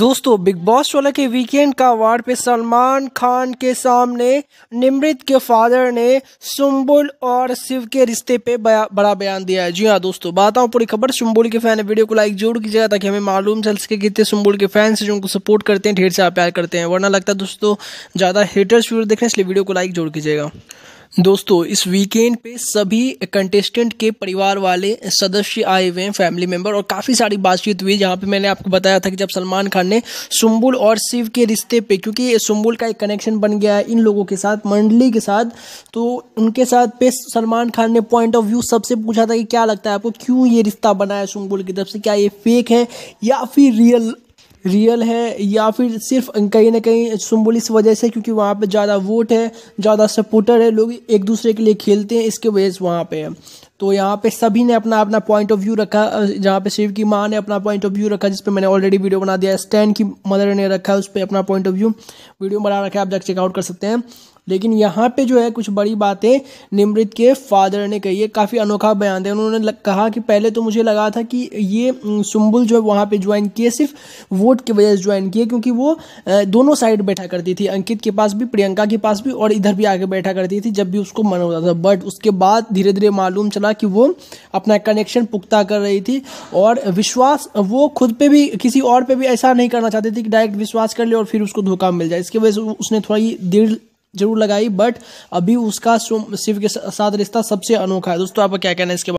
दोस्तों big boss सोलह के वीकेंड का अवार्ड पे सलमान खान के सामने निमृत के फादर ने सुम्बुल और शिव के रिश्ते पे बया, बड़ा बयान दिया है जी हाँ दोस्तों बात आऊँ पूरी खबर सुम्बुल के फैन है वीडियो को लाइक जरूर कीजिएगा ताकि हमें मालूम चल सके कितने सुम्बुल के फैंस जो उनको सपोर्ट करते हैं ढेर से प्यार करते हैं वरना लगता है दोस्तों ज़्यादा हेटर्स वीडियो देखें इसलिए वीडियो को लाइक जरूर कीजिएगा दोस्तों इस वीकेंड पे सभी कंटेस्टेंट के परिवार वाले सदस्य आए हुए हैं फैमिली मेंबर और काफ़ी सारी बातचीत हुई जहाँ पे मैंने आपको बताया था कि जब सलमान खान ने सुम्बुल और शिव के रिश्ते पे क्योंकि सुम्बुल का एक कनेक्शन बन गया है इन लोगों के साथ मंडली के साथ तो उनके साथ पे सलमान खान ने पॉइंट ऑफ व्यू सबसे पूछा था कि क्या लगता है आपको क्यों ये रिश्ता बना है सुम्बुल की तरफ से क्या ये फेक है या फिर रियल रियल है या फिर सिर्फ कहीं ना कहीं सुम्बुल इस वजह से क्योंकि वहाँ पे ज़्यादा वोट है ज़्यादा सपोर्टर है लोग एक दूसरे के लिए खेलते हैं इसके वजह से वहाँ पे तो यहाँ पे सभी ने अपना अपना पॉइंट ऑफ व्यू रखा जहाँ पे शिव की माँ ने अपना पॉइंट ऑफ व्यू रखा जिसपे मैंने ऑलरेडी वीडियो बना दिया स्टैन की मदर ने रखा उस पर अपना पॉइंट ऑफ व्यू वीडियो बना रखा है आप जाकर चेकआउट कर सकते हैं लेकिन यहाँ पे जो है कुछ बड़ी बातें निमृत के फादर ने कही है काफ़ी अनोखा बयान दिया उन्होंने कहा कि पहले तो मुझे लगा था कि ये सुम्बुल जो है वहाँ पे ज्वाइन किए सिर्फ वोट की वजह से ज्वाइन किए क्योंकि वो दोनों साइड बैठा करती थी अंकित के पास भी प्रियंका के पास भी और इधर भी आके बैठा करती थी जब भी उसको मन होता था बट उसके बाद धीरे धीरे मालूम चला बताया कि वो अपना कनेक्शन पुख्ता कर रही थी और विश्वास वो खुद पे भी किसी और पे भी ऐसा नहीं करना चाहती थी कि डायरेक्ट विश्वास कर ले और फिर उसको धोखा मिल जाए इसकी वजह से उसने थोड़ी देर जरूर लगाई बट अभी उसका शिव के साथ रिश्ता सबसे अनोखा है दोस्तों आपका क्या कहना है इसके